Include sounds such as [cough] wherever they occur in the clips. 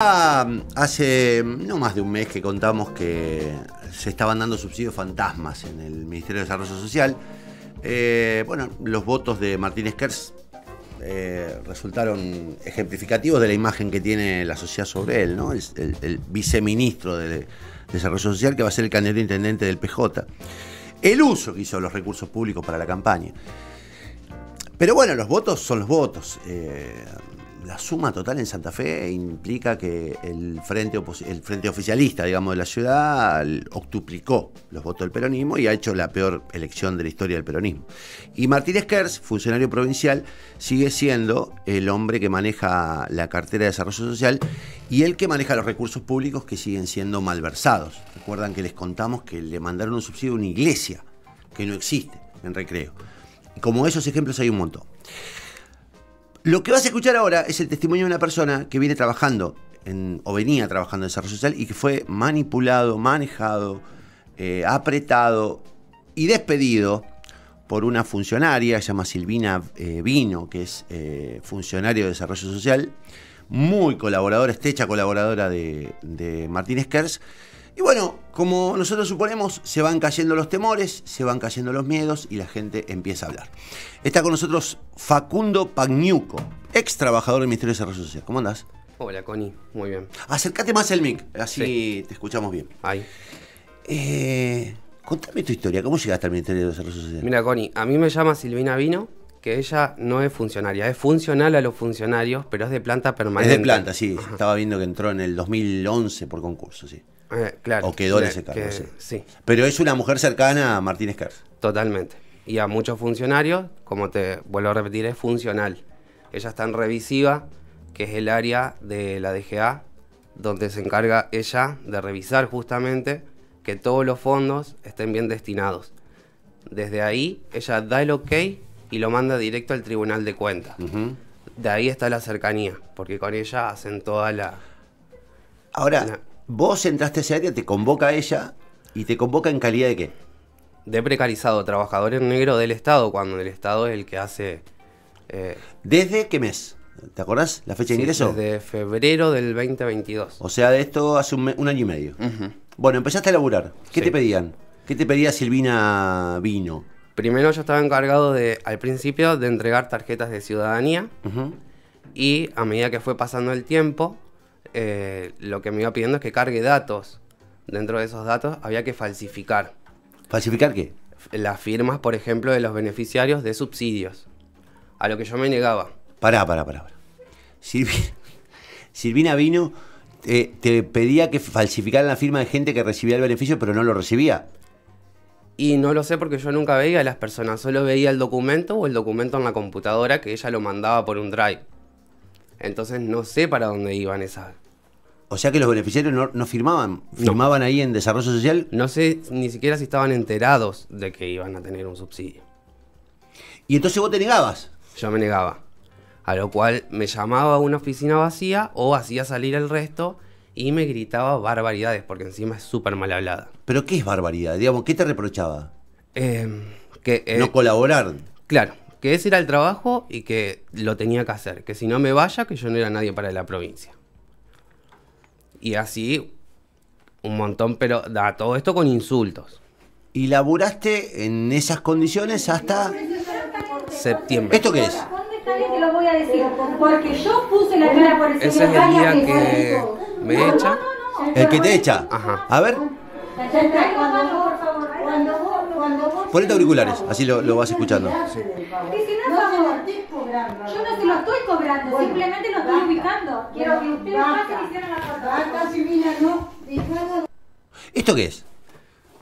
Ah, hace no más de un mes que contamos que se estaban dando subsidios fantasmas en el Ministerio de Desarrollo Social. Eh, bueno, los votos de Martínez Kers eh, resultaron ejemplificativos de la imagen que tiene la sociedad sobre él, ¿no? El, el, viceministro de Desarrollo Social que va a ser el candidato intendente del PJ. El uso que hizo los recursos públicos para la campaña. Pero bueno, los votos son los votos. Eh, la suma total en Santa Fe implica que el frente, el frente oficialista, digamos, de la ciudad octuplicó los votos del peronismo y ha hecho la peor elección de la historia del peronismo. Y Martínez Kers, funcionario provincial, sigue siendo el hombre que maneja la cartera de desarrollo social y el que maneja los recursos públicos que siguen siendo malversados. Recuerdan que les contamos que le mandaron un subsidio a una iglesia que no existe en recreo. como esos ejemplos hay un montón. Lo que vas a escuchar ahora es el testimonio de una persona que viene trabajando en, o venía trabajando en desarrollo social y que fue manipulado, manejado, eh, apretado y despedido por una funcionaria, se llama Silvina eh, Vino, que es eh, funcionario de desarrollo social, muy colaboradora, estrecha colaboradora de, de Martínez Kers, y bueno, como nosotros suponemos, se van cayendo los temores, se van cayendo los miedos y la gente empieza a hablar. Está con nosotros Facundo Pagniuco, ex trabajador del Ministerio de Desarrollo Social. ¿Cómo andás? Hola, Connie. Muy bien. Acércate más el mic, así te escuchamos bien. Ahí. Eh, contame tu historia. ¿Cómo llegaste al Ministerio de Desarrollo Social? Mira, Connie, a mí me llama Silvina Vino que ella no es funcionaria, es funcional a los funcionarios, pero es de planta permanente. Es de planta, sí. Estaba viendo que entró en el 2011 por concurso, sí. Eh, claro. O quedó en ese cargo, sí. Pero es una mujer cercana a Martínez Kers. Totalmente. Y a muchos funcionarios, como te vuelvo a repetir, es funcional. Ella está en revisiva, que es el área de la DGA, donde se encarga ella de revisar justamente que todos los fondos estén bien destinados. Desde ahí, ella da el ok y lo manda directo al Tribunal de Cuentas. De ahí está la cercanía, porque con ella hacen toda la... Ahora, vos entraste a ese área, te convoca a ella y te convoca en calidad de qué? De precarizado, trabajador en negro del Estado, cuando el Estado es el que hace... Eh, ¿Desde qué mes? ¿Te acordás la fecha de ingreso? Desde febrero del 2022. O sea, de esto hace un, año y medio. Bueno, empezaste a laburar. ¿Qué te pedían? ¿Qué te pedía Silvina Vino? Primero yo estaba encargado de, al principio, de entregar tarjetas de ciudadanía. Y a medida que fue pasando el tiempo, eh, lo que me iba pidiendo es que cargue datos. Dentro de esos datos había que falsificar. ¿Falsificar qué? Las firmas, por ejemplo, de los beneficiarios de subsidios. A lo que yo me negaba. Pará, pará, pará. [laughs] Silvina, vino, te pedía que falsificaran la firma de gente que recibía el beneficio, pero no lo recibía. Y no lo sé porque yo nunca veía a las personas, solo veía el documento o el documento en la computadora que ella lo mandaba por un drive. Entonces no sé para dónde iban esas. O sea que los beneficiarios no, firmaban, firmaban ahí en desarrollo social. No sé ni siquiera si estaban enterados de que iban a tener un subsidio. Y entonces vos te negabas. Yo me negaba. A lo cual me llamaba a una oficina vacía o hacía salir el resto y me gritaba barbaridades, porque encima es súper mal hablada. ¿Pero qué es barbaridad? Digamos, ¿qué te reprochaba? Em, que, eh, no colaborar. Claro, que ese era el trabajo y que lo tenía que hacer, que si no me vaya, que yo no era nadie para la provincia. Y así un montón, pero da todo esto con insultos. Y laburaste en esas condiciones hasta septiembre. ¿Esto qué es? Ese es el día que me echa. El que te echa. Ajá. A ver. Ponete auriculares, así lo, lo vas escuchando. que no, no se lo cobrando. Yo no se lo estoy cobrando, simplemente lo estoy ubicando. Quiero que ustedes pasen y hicieran la foto. no. ¿Esto qué es?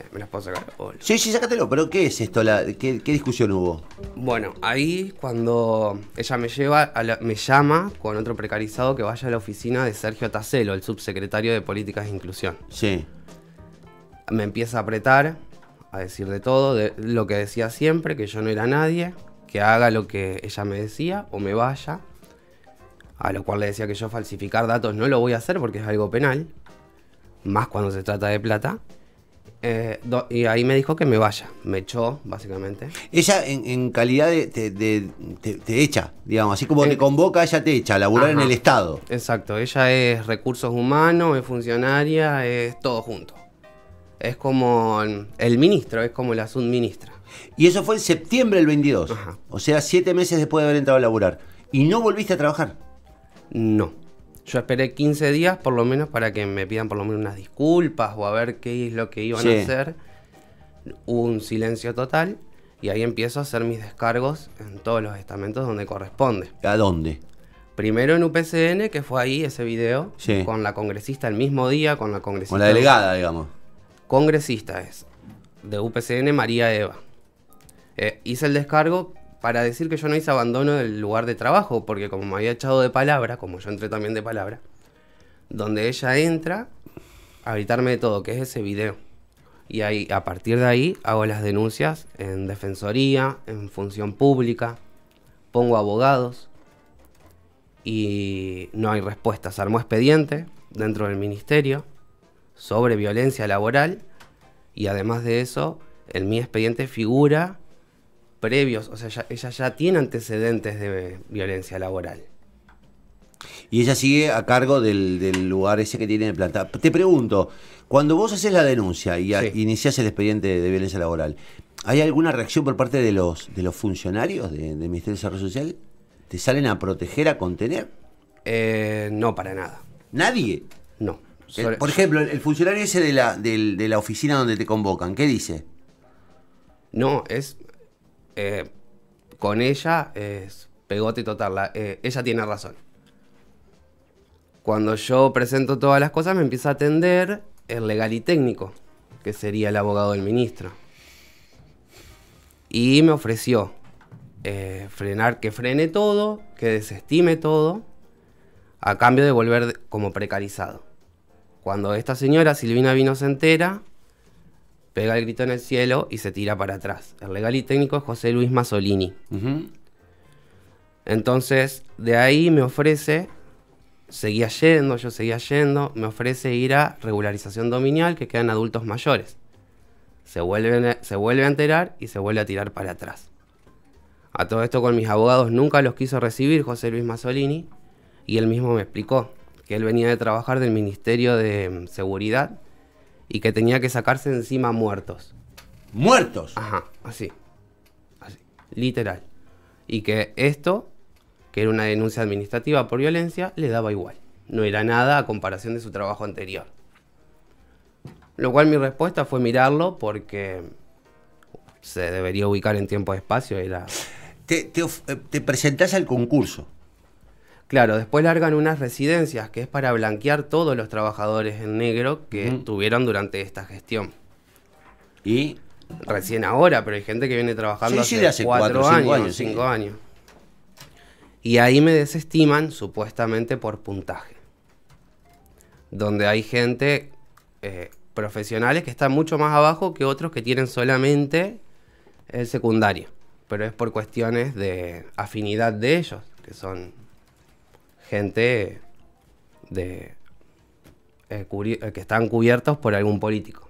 Eh, me las puedo sacar. Oh, sí, sí, sácatelo, pero ¿qué es esto? La, ¿qué, discusión hubo? Bueno, ahí cuando ella me lleva, a me llama con otro precarizado que vaya a la oficina de Sergio Tacelo, el subsecretario de Políticas de Inclusión. Sí. Me empieza a apretar, a decir de todo, de lo que decía siempre, que yo no era nadie, que haga lo que ella me decía o me vaya. A lo cual le decía que yo falsificar datos no lo voy a hacer porque es algo penal, más cuando se trata de plata. Eh, y ahí me dijo que me vaya, me echó, básicamente. Ella en, calidad de, de, te, echa, digamos, así como te eh, convoca, ella te echa, laburar en el Estado. Exacto, ella es recursos humanos, es funcionaria, es todo junto es como el ministro, es como la subministra. Y eso fue en septiembre del 22, o sea, siete meses después de haber entrado a laburar. ¿Y no volviste a trabajar? No. Yo esperé 15 días por lo menos para que me pidan por lo menos unas disculpas o a ver qué es lo que iban a hacer. un silencio total y ahí empiezo a hacer mis descargos en todos los estamentos donde corresponde. ¿A dónde? Primero en UPCN, que fue ahí ese video, con la congresista el mismo día, con la congresista. Con la delegada, digamos congresista es, de UPCN María Eva. Eh, hice el descargo para decir que yo no hice abandono del lugar de trabajo, porque como me había echado de palabra, como yo entré también de palabra, donde ella entra a gritarme de todo, que es ese video. Y ahí, a partir de ahí hago las denuncias en defensoría, en función pública, pongo abogados y no hay respuestas. Armó expediente dentro del ministerio sobre violencia laboral y además de eso, en mi expediente figura previos, o sea, ella ya tiene antecedentes de violencia laboral. Y ella sigue a cargo del, lugar ese que tiene de planta. Te pregunto, cuando vos haces la denuncia y inicias el expediente de violencia laboral, ¿hay alguna reacción por parte de los, de los funcionarios del de Ministerio de Desarrollo Social? ¿Te salen a proteger, a contener? Eh, no, para nada. ¿Nadie? No. Eh, por ejemplo, el funcionario ese de la, de, la oficina donde te convocan, ¿qué dice? No, es. Eh, con ella es pegote total. Eh, ella tiene razón. Cuando yo presento todas las cosas, me empieza a atender el legal y técnico, que sería el abogado del ministro. Y me ofreció frenar, que frene todo, que desestime todo, a cambio de volver como precarizado. Cuando esta señora, Silvina Vino, se entera, pega el grito en el cielo y se tira para atrás. El legal y técnico es José Luis Masolini. Entonces, de ahí me ofrece, seguía yendo, yo seguía yendo, me ofrece ir a regularización dominial que quedan adultos mayores. Se, se vuelve a enterar y se vuelve a tirar para atrás. A todo esto con mis abogados nunca los quiso recibir José Luis Masolini y él mismo me explicó que él venía de trabajar del Ministerio de mm, Seguridad y que tenía que sacarse encima muertos. ¿Muertos? Ajá, así. Así, literal. Y que esto, que era una denuncia administrativa por violencia, le daba igual. No era nada a comparación de su trabajo anterior. Lo cual mi respuesta fue mirarlo porque se debería ubicar en tiempo-espacio. Era... [laughs] Te, eh, te presentás al concurso. Claro, después largan unas residencias, que es para blanquear todos los trabajadores en negro que estuvieron tuvieron durante esta gestión. Y recién ahora, pero hay gente que viene trabajando sí, hace, cuatro, años, cinco años. Y ahí me desestiman supuestamente por puntaje. Donde hay gente, eh, profesionales que están mucho más abajo que otros que tienen solamente el secundario. Pero es por cuestiones de afinidad de ellos, que son gente de, eh, eh, que están cubiertos por algún político.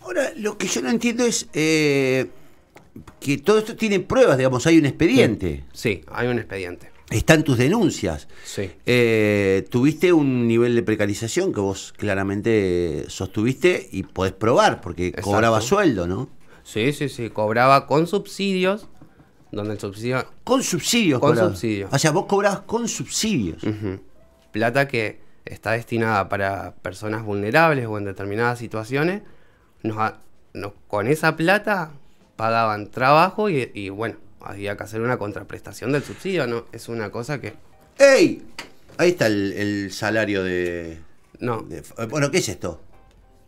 Ahora, lo que yo no entiendo es eh, que todo esto tiene pruebas, digamos, hay un expediente. Sí, hay un expediente. Están tus denuncias. Sí. tuviste un nivel de precarización que vos claramente sostuviste y podés probar, porque cobraba sueldo, ¿no? Sí, sí, sí, cobraba con subsidios donde el subsidio. Con subsidios, Con O sea, vos cobrabas con subsidios. Plata que está destinada para personas vulnerables o en determinadas situaciones. Nos, con esa plata pagaban trabajo y, bueno, había que hacer una contraprestación del subsidio, ¿no? Es una cosa que. ¡Ey! Ahí está el, salario de. No. bueno, ¿qué es esto?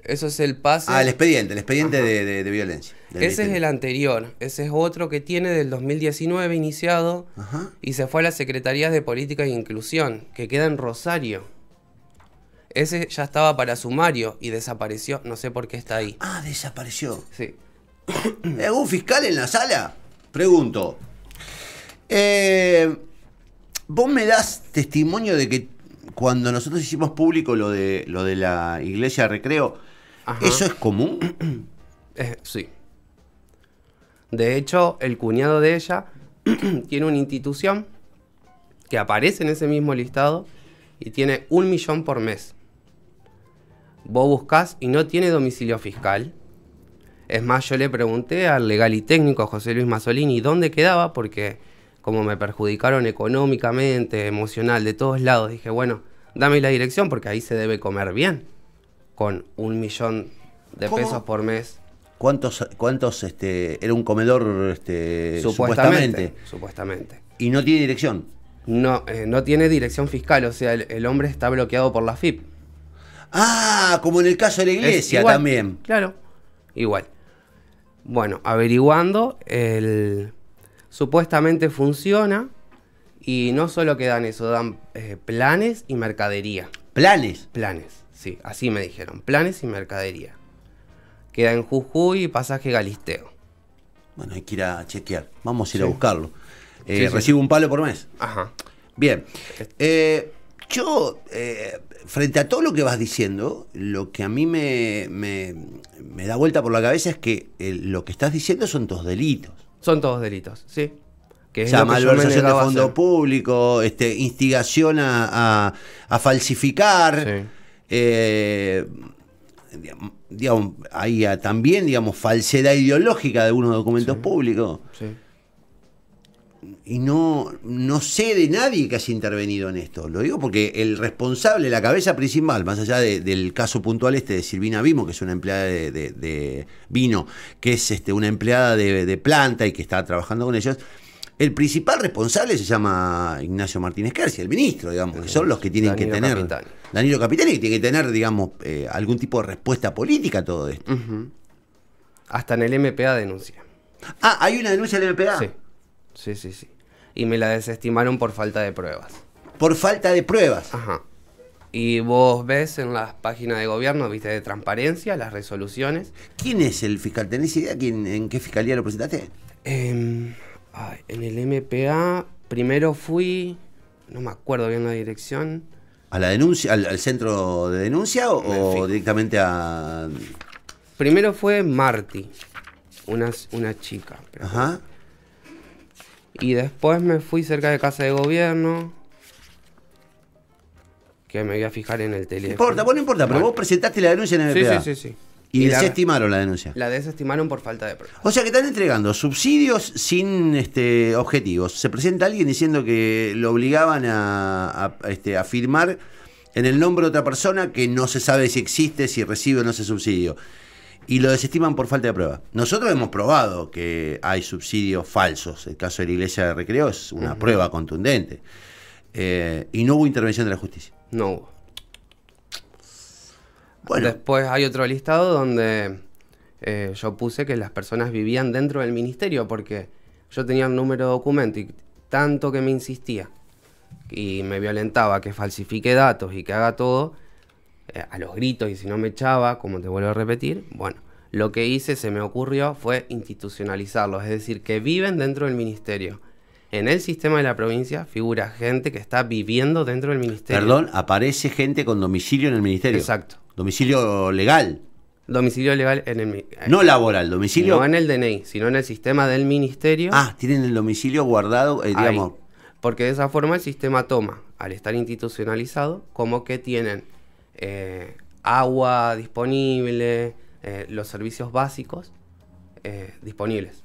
Eso es el pase. Ah, el expediente, el expediente de, violencia. Ese es el anterior, ese es otro que tiene del 2019 iniciado y se fue a las Secretarías de Política e Inclusión, que queda en Rosario. Ese ya estaba para sumario y desapareció, no sé por qué está ahí. Ah, desapareció. Sí. ¿Hay [coughs] algún fiscal en la sala? Pregunto. Eh, Vos me das testimonio de que cuando nosotros hicimos público lo de, lo de la iglesia de recreo, ¿Eso es común? sí. De hecho, el cuñado de ella [clears throat] tiene una institución que aparece en ese mismo listado y tiene un millón por mes. Vos buscás y no tiene domicilio fiscal. Es más, yo le pregunté al legal y técnico José Luis Mazzolini dónde quedaba, porque como me perjudicaron económicamente, emocional, de todos lados, dije, bueno, dame la dirección porque ahí se debe comer bien con un millón de pesos por mes. ¿Cuántos, cuántos este, era un comedor este, supuestamente, supuestamente, ¿Y no tiene dirección? No, eh, no tiene dirección fiscal, o sea, el, hombre está bloqueado por la FIP. Ah, como en el caso de la iglesia también. Claro, igual. Bueno, averiguando, el, supuestamente funciona y no solo quedan eso, dan eh, planes y mercadería. ¿Planes? Planes. Sí, así me dijeron. Planes y mercadería. Queda en Jujuy, pasaje Galisteo. Bueno, hay que ir a chequear. Vamos a ir a buscarlo. Eh, recibo un palo por mes. Ajá. Bien. Este. Eh, yo, eh, frente a todo lo que vas diciendo, lo que a mí me, da vuelta por la cabeza es que lo que estás diciendo son dos delitos. Son todos delitos, sí. Que o sea, malversación de fondo público, este, instigación a, a, a falsificar. Eh, digamos, hay también, digamos, falsedad ideológica de algunos documentos públicos. Y no, no sé de nadie que haya intervenido en esto. Lo digo porque el responsable, la cabeza principal, más allá del caso puntual este de Silvina Vimo, que es una empleada de, Vino, que es este, una empleada de, planta y que está trabajando con ellos, el principal responsable se llama Ignacio Martínez Kerzi, el ministro, digamos, que son los que tienen que tener. Danilo Capitani, que tiene que tener, digamos, eh, algún tipo de respuesta política a todo esto. Hasta en el MPA denuncia. Ah, hay una denuncia del MPA. Sí. Sí, sí, sí. Y me la desestimaron por falta de pruebas. Por falta de pruebas. Ajá. Y vos ves en las páginas de gobierno, viste, de transparencia, las resoluciones. ¿Quién es el fiscal? ¿Tenés idea en qué fiscalía lo presentaste? Eh, Ah, en el MPA, primero fui, no me acuerdo bien la dirección. ¿A la denuncia, al, centro de denuncia o, directamente a...? Primero fue Marty, una, una chica. Ajá. Y después me fui cerca de casa de gobierno, que me voy a fijar en el teléfono. No importa, vos no importa, pero vos presentaste la denuncia en el MPA. sí, sí, sí. Y, desestimaron la, denuncia. La desestimaron por falta de prueba. O sea que están entregando subsidios sin este, objetivos. Se presenta alguien diciendo que lo obligaban este, a, firmar en el nombre de otra persona que no se sabe si existe, si recibe o no ese subsidio. Y lo desestiman por falta de prueba. Nosotros hemos probado que hay subsidios falsos. El caso de la iglesia de recreo es una prueba contundente. Eh, y no hubo intervención de la justicia. No hubo. Después hay otro listado donde eh, yo puse que las personas vivían dentro del ministerio porque yo tenía un número de documento y tanto que me insistía y me violentaba que falsifique datos y que haga todo eh, a los gritos y si no me echaba, como te vuelvo a repetir, bueno, lo que hice, se me ocurrió, fue institucionalizarlos, es decir, que viven dentro del ministerio. En el sistema de la provincia figura gente que está viviendo dentro del ministerio. Perdón, aparece gente con domicilio en el ministerio. Exacto domicilio legal. Domicilio legal en el... No laboral, domicilio... No en el DNI, sino en el sistema del ministerio. Ah, tienen el domicilio guardado, eh, digamos... Porque de esa forma el sistema toma, al estar institucionalizado, como que tienen eh, agua disponible, eh, los servicios básicos disponibles.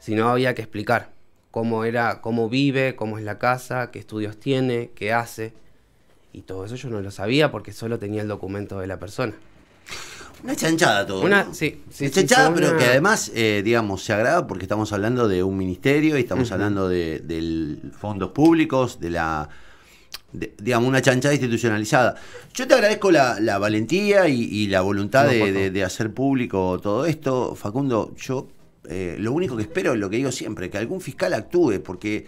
Si no, había que explicar cómo era, cómo vive, cómo es la casa, qué estudios tiene, qué hace y todo eso yo no lo sabía porque solo tenía el documento de la persona. Una chanchada todo. Una, chanchada, pero que además, eh, digamos, se agrava porque estamos hablando de un ministerio y estamos hablando de, fondos públicos, de la. digamos, una chanchada institucionalizada. Yo te agradezco la, valentía y, la voluntad de, hacer público todo esto. Facundo, yo eh, lo único que espero lo que digo siempre, que algún fiscal actúe, porque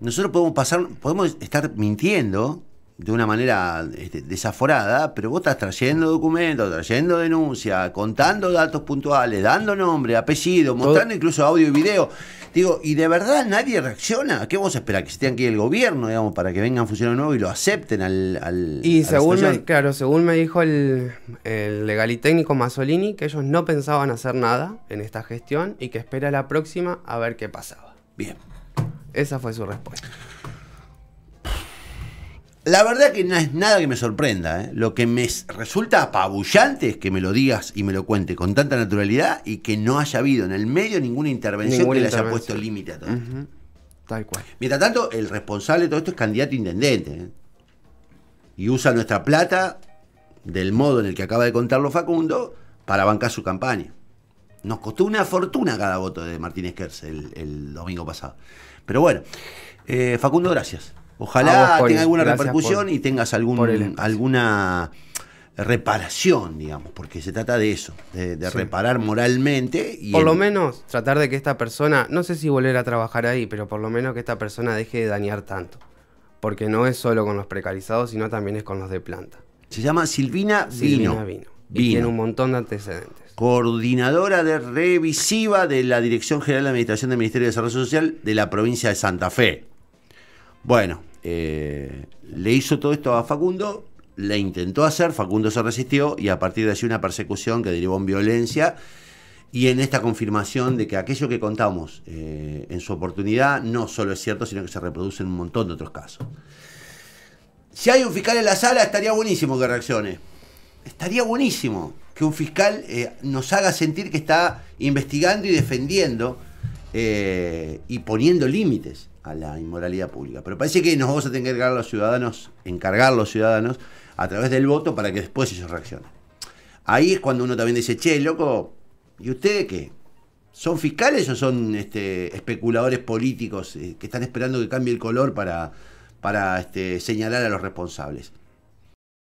nosotros podemos pasar, podemos estar mintiendo, de una manera este, desaforada, pero vos estás trayendo documentos, trayendo denuncias, contando datos puntuales, dando nombre, apellido, mostrando incluso audio y video. Digo, ¿y de verdad nadie reacciona? ¿Qué vos esperas ¿Que se aquí que el gobierno, digamos, para que vengan funcionarios nuevos y lo acepten al... y según me, claro, según me dijo el, el legalitécnico Mazzolini, que ellos no pensaban hacer nada en esta gestión y que espera la próxima a ver qué pasaba. Bien. Esa fue su respuesta. La verdad que no es nada que me sorprenda. ¿eh? Lo que me resulta apabullante es que me lo digas y me lo cuente con tanta naturalidad y que no haya habido en el medio ninguna intervención que le haya puesto límite a todo. Tal cual. Mientras tanto, el responsable de todo esto es candidato intendente. ¿eh? Y usa nuestra plata del modo en el que acaba de contarlo Facundo para bancar su campaña. Nos costó una fortuna cada voto de Martínez Kers el, domingo pasado. Pero bueno, eh, Facundo, gracias. Ojalá tenga alguna repercusión y tengas algún, alguna eh, reparación, digamos, porque se trata de eso, de, reparar moralmente. Y por lo menos tratar de que esta persona, no sé si volver a trabajar ahí, pero por lo menos que esta persona deje de dañar tanto. Porque no es solo con los precarizados, sino también es con los de planta. Se llama Silvina, Silvina Vino. Vino. Y tiene un montón de antecedentes coordinadora de revisiva de la Dirección General de Administración del Ministerio de Desarrollo Social de la provincia de Santa Fe. Bueno, eh, le hizo todo esto a Facundo, le intentó hacer, Facundo se resistió y a partir de allí una persecución que derivó en violencia y en esta confirmación de que aquello que contamos eh, en su oportunidad no solo es cierto, sino que se reproduce en un montón de otros casos. Si hay un fiscal en la sala, estaría buenísimo que reaccione. Estaría buenísimo que un fiscal eh, nos haga sentir que está investigando y defendiendo y poniendo límites a la inmoralidad pública. Pero parece que nos vamos a tener que encargar los ciudadanos, encargar los ciudadanos a través del voto para que después ellos reaccionen. Ahí es cuando uno también dice, che, loco, ¿y ustedes qué? ¿Son fiscales o son este, especuladores políticos eh, que están esperando que cambie el color para, para este, señalar a los responsables?